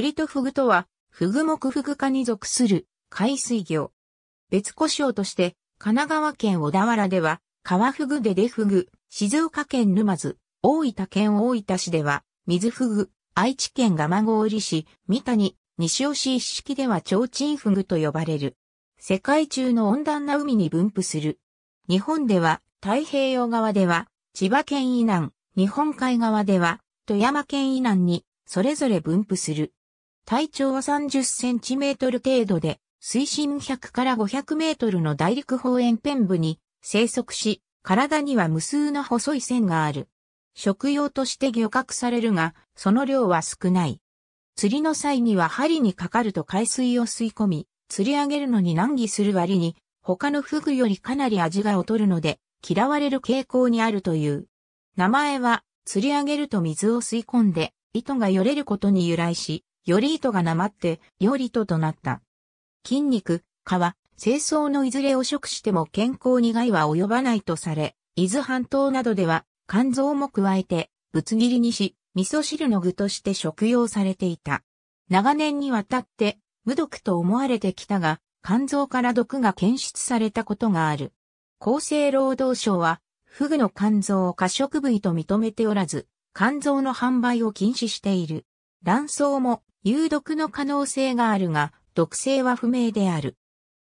りとフグとは、フグ目フグ科に属する海水魚。別故障として、神奈川県小田原では、川フグでデフグ、静岡県沼津、大分県大分市では、水フグ、愛知県蒲郡市、三谷、西尾市一式では提灯フグと呼ばれる。世界中の温暖な海に分布する。日本では、太平洋側では、千葉県以南、日本海側では、富山県以南に、それぞれ分布する。体長は30センチメートル程度で、水深100から500メートルの大陸方沿辺部に生息し、体には無数の細い線がある。食用として漁獲されるが、その量は少ない。釣りの際には針にかかると海水を吸い込み、釣り上げるのに難儀する割に、他のフグよりかなり味が劣るので、嫌われる傾向にあるという。名前は、釣り上げると水を吸い込んで、糸がよれることに由来し、より糸がなまって、よりととなった。筋肉、皮、清掃のいずれを食しても健康に害は及ばないとされ、伊豆半島などでは肝臓も加えて、ぶつ切りにし、味噌汁の具として食用されていた。長年にわたって、無毒と思われてきたが、肝臓から毒が検出されたことがある。厚生労働省は、フグの肝臓を過食部位と認めておらず、肝臓の販売を禁止している。卵巣も有毒の可能性があるが、毒性は不明である。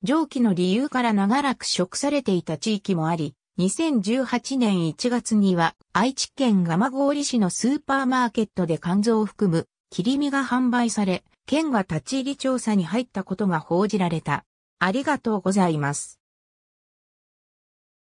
上記の理由から長らく食されていた地域もあり、2018年1月には愛知県蒲郡市のスーパーマーケットで肝臓を含む切り身が販売され、県が立ち入り調査に入ったことが報じられた。ありがとうございます。